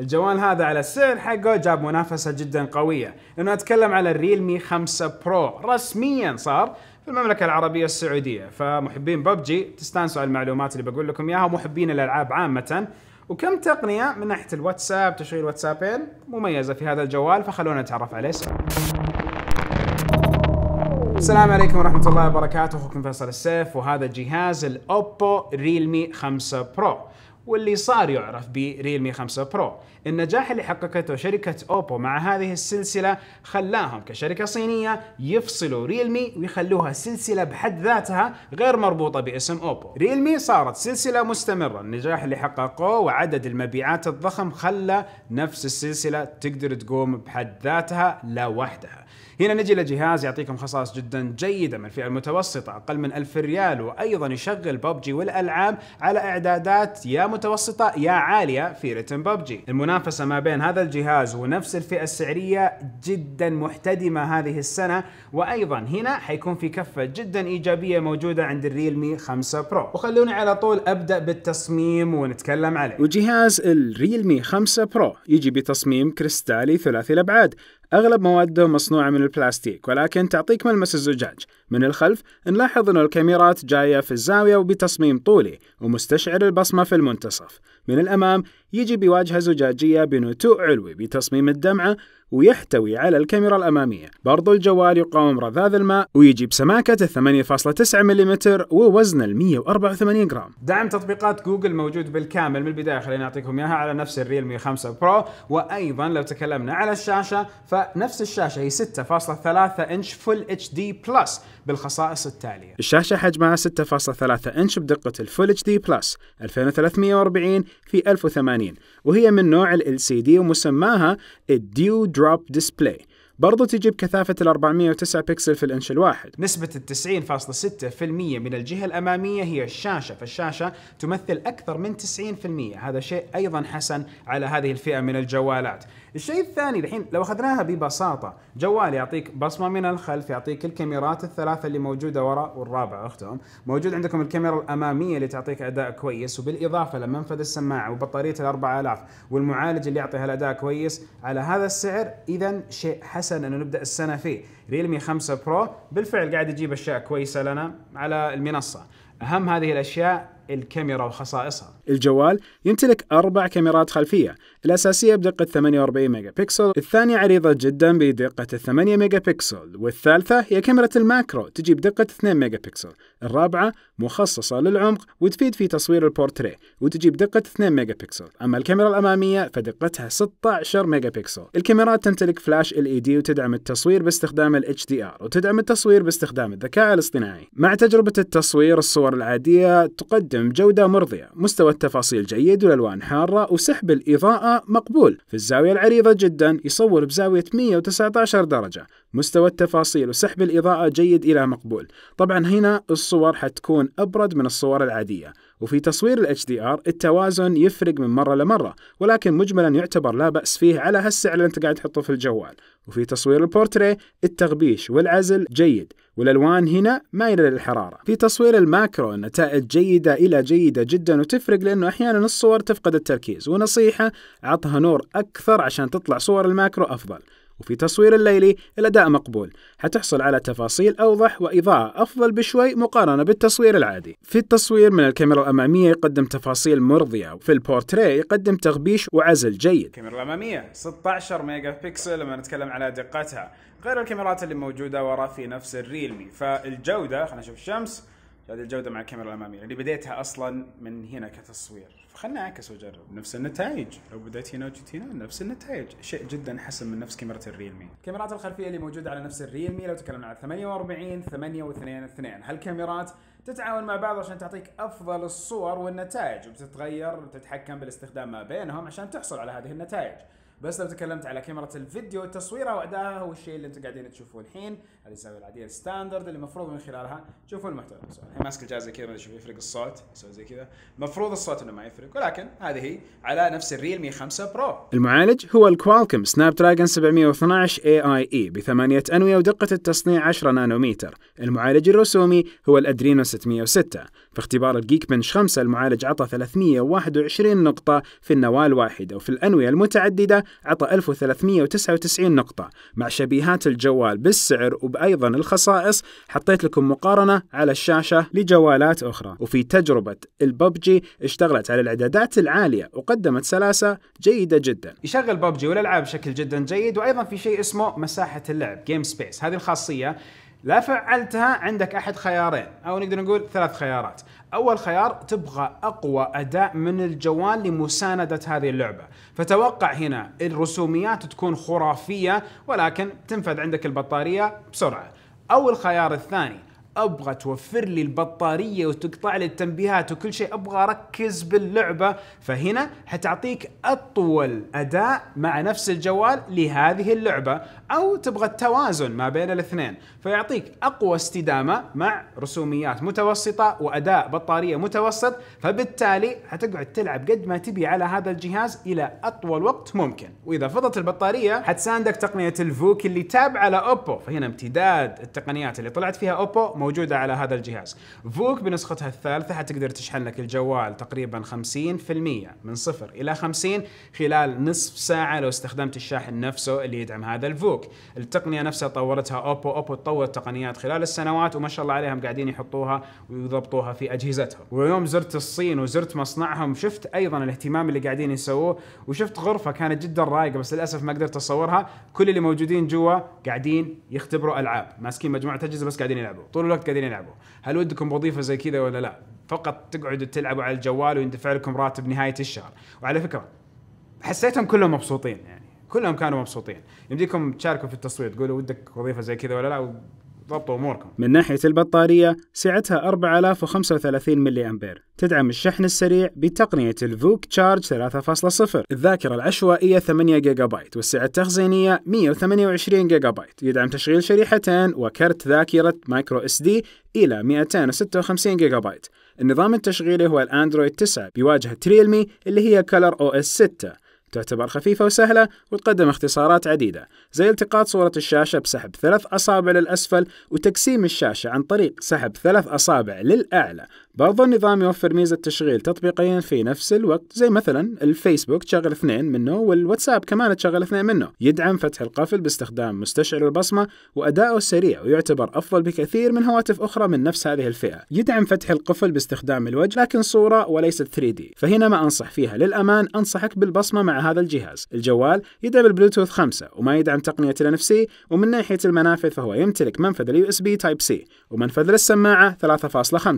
الجوال هذا على السعر حقه جاب منافسة جدا قوية لأنه أتكلم على الريلمي 5 برو رسميا صار في المملكة العربية السعودية فمحبين ببجي تستانسوا على المعلومات اللي بقول لكم إياها ومحبين الألعاب عامة وكم تقنية من ناحية الواتساب تشغيل واتسابين مميزة في هذا الجوال فخلونا نتعرف عليه سوا السلام عليكم ورحمة الله وبركاته أخوكم فيصل السيف وهذا جهاز الأوبو ريلمي 5 برو واللي صار يعرف بريلمي 5 برو النجاح اللي حققته شركة أوبو مع هذه السلسلة خلاهم كشركة صينية يفصلوا ريلمي ويخلوها سلسلة بحد ذاتها غير مربوطة باسم أوبو ريلمي صارت سلسلة مستمرة النجاح اللي حققوه وعدد المبيعات الضخم خلى نفس السلسلة تقدر تقوم بحد ذاتها لوحدها هنا نجي لجهاز يعطيكم خصائص جدا جيدة من الفئة المتوسطة أقل من 1000 ريال وأيضا يشغل ببجي والألعاب على إعدادات يا متوسطة يا عالية في رتم ببجي المنافسة ما بين هذا الجهاز ونفس الفئة السعرية جدا محتدمة هذه السنة وأيضا هنا حيكون في كفة جدا إيجابية موجودة عند الريلمي 5 برو وخلوني على طول أبدأ بالتصميم ونتكلم عليه وجهاز الريلمي 5 برو يجي بتصميم كريستالي ثلاثي الأبعاد أغلب موادهم مصنوعة من البلاستيك ولكن تعطيك ملمس الزجاج من الخلف نلاحظ أن الكاميرات جاية في الزاوية وبتصميم طولي ومستشعر البصمة في المنتصف من الأمام يجي بواجهة زجاجية بنتوء علوي بتصميم الدمعة ويحتوي على الكاميرا الأمامية برضو الجوال يقاوم رذاذ الماء ويجي بسماكة 8.9 ملم ووزن 184 جرام دعم تطبيقات جوجل موجود بالكامل من البداية خلينا نعطيكم إياها على نفس الريلمي 5 برو وأيضا لو تكلمنا على الشاشة فنفس الشاشة هي 6.3 إنش فول اتش دي بلس بالخصائص التالية الشاشة حجمها 6.3 إنش بدقة الفول اتش دي بلس 2340 في 1080 وهي من نوع ال LCD ومسماها الديو دروب ديسبلاي برضو تجيب كثافة ال 409 بكسل في الإنش الواحد نسبة ال 90.6% من الجهة الأمامية هي الشاشة فالشاشة تمثل أكثر من 90% هذا شيء أيضا حسن على هذه الفئة من الجوالات الشيء الثاني الحين لو أخذناها ببساطة جوال يعطيك بصمة من الخلف يعطيك الكاميرات الثلاثة اللي موجودة وراء والرابعة أختهم موجود عندكم الكاميرا الأمامية اللي تعطيك أداء كويس وبالإضافة لمنفذ السماعة وبطارية ال 4000 والمعالج اللي يعطيها الأداء كويس على هذا السعر إذا شيء حسن حسن انه نبدا السنه فيه ريلمي 5 برو بالفعل قاعد يجيب اشياء كويسه لنا على المنصه اهم هذه الاشياء الكاميرا وخصائصها الجوال يمتلك أربع كاميرات خلفية الأساسية بدقة 48 ميجا بكسل الثانية عريضة جدا بدقة 8 ميجا بكسل والثالثة هي كاميرا الماكرو تجي بدقة 2 ميجا بكسل الرابعة مخصصة للعمق وتفيد في تصوير البورتريه وتجي بدقة 2 ميجا بكسل أما الكاميرا الأمامية فدقتها 16 ميجا بكسل الكاميرات تمتلك فلاش ال اي دي وتدعم التصوير باستخدام ال HDR دي ار وتدعم التصوير باستخدام الذكاء الاصطناعي مع تجربة التصوير الصور العادية تقدم يقدم جودة مرضية مستوى التفاصيل جيد والألوان حارة وسحب الإضاءة مقبول في الزاوية العريضة جدا يصور بزاوية 119 درجة مستوى التفاصيل وسحب الإضاءة جيد إلى مقبول طبعا هنا الصور حتكون أبرد من الصور العادية وفي تصوير ال HDR التوازن يفرق من مرة لمرة ولكن مجملا يعتبر لا بأس فيه على هالسعر اللي أنت قاعد تحطه في الجوال وفي تصوير البورتري التغبيش والعزل جيد والألوان هنا مايلة للحرارة في تصوير الماكرو النتائج جيدة إلى جيدة جدا وتفرق لأنه أحيانا الصور تفقد التركيز ونصيحة عطها نور أكثر عشان تطلع صور الماكرو أفضل وفي تصوير الليلي الأداء مقبول حتحصل على تفاصيل أوضح وإضاءة أفضل بشوي مقارنة بالتصوير العادي في التصوير من الكاميرا الأمامية يقدم تفاصيل مرضية وفي البورتريه يقدم تغبيش وعزل جيد الكاميرا الأمامية 16 ميجا بكسل لما نتكلم على دقتها غير الكاميرات اللي موجوده ورا في نفس الريلمي فالجوده خلينا نشوف الشمس هذه الجوده مع الكاميرا الاماميه اللي يعني بديتها اصلا من هنا كتصوير فخلنا اعكس واجرب نفس النتائج لو بديت هنا وجيت هنا نفس النتائج شيء جدا حسن من نفس كاميرا الريلمي الكاميرات الخلفيه اللي موجوده على نفس الريلمي لو تكلمنا عن 48 8 و 2 2 هالكاميرات تتعاون مع بعض عشان تعطيك افضل الصور والنتائج وبتتغير وتتحكم بالاستخدام ما بينهم عشان تحصل على هذه النتائج بس لو تكلمت على كاميرا الفيديو تصويرها وادائها هو الشيء اللي انتم قاعدين تشوفوه الحين هذه الزاويه العاديه الستاندرد اللي المفروض من خلالها تشوفوا المحتوى الحين ماسك الجهاز زي كذا ما ادري يفرق الصوت يسوي زي كذا المفروض الصوت انه ما يفرق ولكن هذه هي على نفس الريل مي 5 برو المعالج هو الكوالكم سناب دراجون 712 اي اي اي بثمانيه انويه ودقه التصنيع 10 نانومتر المعالج الرسومي هو الادرينو 606 في اختبار الجيك بنش 5 المعالج عطى 321 نقطة في النواة الواحدة وفي الأنوية المتعددة عطى 1399 نقطة مع شبيهات الجوال بالسعر وبأيضا الخصائص حطيت لكم مقارنة على الشاشة لجوالات أخرى وفي تجربة الببجي اشتغلت على الإعدادات العالية وقدمت سلاسة جيدة جدا يشغل ببجي والألعاب بشكل جدا جيد وأيضا في شيء اسمه مساحة اللعب جيم سبيس هذه الخاصية لا فعلتها عندك احد خيارين او نقدر نقول ثلاث خيارات اول خيار تبغى اقوى اداء من الجوال لمساندة هذه اللعبة فتوقع هنا الرسوميات تكون خرافية ولكن تنفذ عندك البطارية بسرعة او الخيار الثاني ابغى توفر لي البطاريه وتقطع لي التنبيهات وكل شيء ابغى اركز باللعبه فهنا حتعطيك اطول اداء مع نفس الجوال لهذه اللعبه او تبغى التوازن ما بين الاثنين فيعطيك اقوى استدامه مع رسوميات متوسطه واداء بطاريه متوسط فبالتالي حتقعد تلعب قد ما تبي على هذا الجهاز الى اطول وقت ممكن واذا فضت البطاريه حتساندك تقنيه الفوك اللي تابعه لاوبو فهنا امتداد التقنيات اللي طلعت فيها اوبو موجوده على هذا الجهاز فوك بنسختها الثالثه حتقدر تشحن لك الجوال تقريبا 50% من صفر الى 50 خلال نصف ساعه لو استخدمت الشاحن نفسه اللي يدعم هذا الفوك التقنيه نفسها طورتها اوبو اوبو تطور تقنيات خلال السنوات وما شاء الله عليهم قاعدين يحطوها ويضبطوها في اجهزتهم ويوم زرت الصين وزرت مصنعهم شفت ايضا الاهتمام اللي قاعدين يسووه وشفت غرفه كانت جدا رايقه بس للاسف ما قدرت اصورها كل اللي موجودين جوا قاعدين يختبروا العاب ماسكين مجموعه اجهزه بس قاعدين يلعبوا طول الوقت قاعدين يلعبوا هل ودكم وظيفه زي كذا ولا لا فقط تقعدوا تلعبوا على الجوال ويندفع لكم راتب نهايه الشهر وعلى فكره حسيتهم كلهم مبسوطين يعني كلهم كانوا مبسوطين يمديكم تشاركوا في التصويت تقولوا ودك وظيفه زي كذا ولا لا ضبطوا اموركم. من ناحيه البطاريه سعتها 4035 ملي امبير، تدعم الشحن السريع بتقنيه الفوك تشارج 3.0 الذاكره العشوائيه 8 جيجا بايت والسعه التخزينيه 128 جيجا بايت يدعم تشغيل شريحتين وكرت ذاكره مايكرو اس دي الى 256 جيجا بايت النظام التشغيلي هو الاندرويد 9 بواجهه ريلمي اللي هي كلر او اس 6 تعتبر خفيفة وسهلة وتقدم اختصارات عديدة زي التقاط صورة الشاشة بسحب ثلاث أصابع للأسفل وتقسيم الشاشة عن طريق سحب ثلاث أصابع للأعلى برضو النظام يوفر ميزة تشغيل تطبيقين في نفس الوقت زي مثلا الفيسبوك تشغل اثنين منه والواتساب كمان تشغل اثنين منه يدعم فتح القفل باستخدام مستشعر البصمة وأداؤه سريع ويعتبر أفضل بكثير من هواتف أخرى من نفس هذه الفئة يدعم فتح القفل باستخدام الوجه لكن صورة وليست 3D فهنا ما أنصح فيها للأمان أنصحك بالبصمة مع هذا الجهاز الجوال يدعم البلوتوث 5 وما يدعم تقنية NFC ومن ناحية المنافذ فهو يمتلك منفذ الـ USB Type-C ومنفذ للسماعة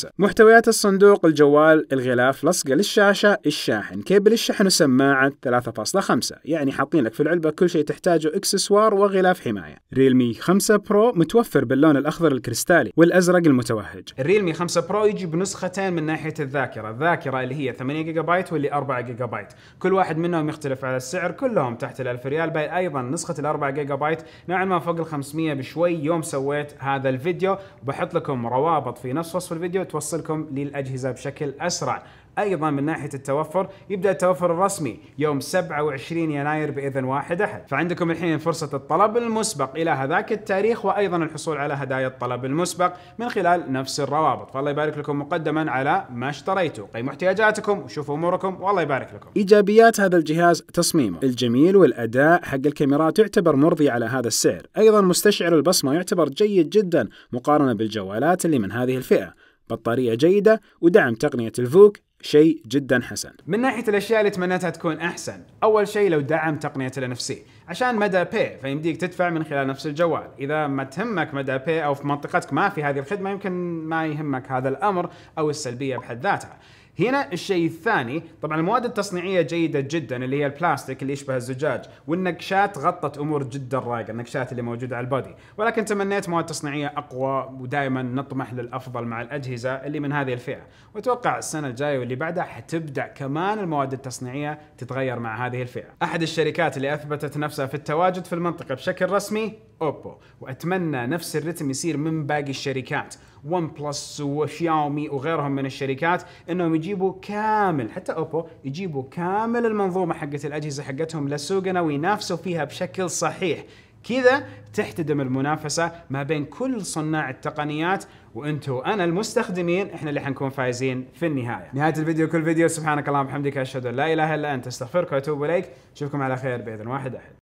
3.5 محتويات الصندوق الجوال الغلاف لصقة للشاشة الشاحن كيبل الشحن وسماعة 3.5 يعني حاطين لك في العلبة كل شيء تحتاجه اكسسوار وغلاف حماية ريلمي 5 برو متوفر باللون الأخضر الكريستالي والأزرق المتوهج الريلمي 5 برو يجي بنسختين من ناحية الذاكرة الذاكرة اللي هي 8 جيجا بايت واللي 4 جيجا بايت كل واحد منهم يختلف تختلف على السعر كلهم تحت ال 1000 ريال باي ايضا نسخه ال 4 جيجا بايت نوعا ما فوق ال 500 بشوي يوم سويت هذا الفيديو وبحط لكم روابط في نفس وصف الفيديو توصلكم للاجهزه بشكل اسرع ايضا من ناحيه التوفر يبدا التوفر الرسمي يوم 27 يناير باذن واحد احد فعندكم الحين فرصه الطلب المسبق الى هذاك التاريخ وايضا الحصول على هدايا الطلب المسبق من خلال نفس الروابط فالله يبارك لكم مقدما على ما اشتريتوا قيموا احتياجاتكم وشوفوا اموركم والله يبارك لكم ايجابيات هذا الجهاز تصميمه الجميل والاداء حق الكاميرات يعتبر مرضي على هذا السعر ايضا مستشعر البصمه يعتبر جيد جدا مقارنه بالجوالات اللي من هذه الفئه بطارية جيدة ودعم تقنية الفوك شيء جدا حسن من ناحيه الاشياء اللي تمنيتها تكون احسن اول شيء لو دعم تقنيه الانفسي عشان مدى بي فيمديك تدفع من خلال نفس الجوال اذا ما تهمك مدى بي او في منطقتك ما في هذه الخدمه يمكن ما يهمك هذا الامر او السلبيه بحد ذاتها هنا الشيء الثاني طبعا المواد التصنيعيه جيده جدا اللي هي البلاستيك اللي يشبه الزجاج والنقشات غطت امور جدا رايقه النقشات اللي موجوده على البادي ولكن تمنيت مواد تصنيعيه اقوى ودائما نطمح للافضل مع الاجهزه اللي من هذه الفئه واتوقع السنه الجايه واللي بعدها حتبدا كمان المواد التصنيعيه تتغير مع هذه الفئه احد الشركات اللي اثبتت نفسها في التواجد في المنطقه بشكل رسمي اوبو واتمنى نفس الرتم يصير من باقي الشركات ون بلس وشاومي وغيرهم من الشركات انهم يجيبوا كامل حتى اوبو يجيبوا كامل المنظومه حقت الاجهزه حقتهم لسوقنا وينافسوا فيها بشكل صحيح كذا تحتدم المنافسة ما بين كل صناع التقنيات وانتم انا المستخدمين احنا اللي حنكون فايزين في النهاية نهاية الفيديو كل فيديو سبحانك اللهم وبحمدك اشهد ان لا اله الا انت استغفرك واتوب اليك نشوفكم على خير باذن واحد احد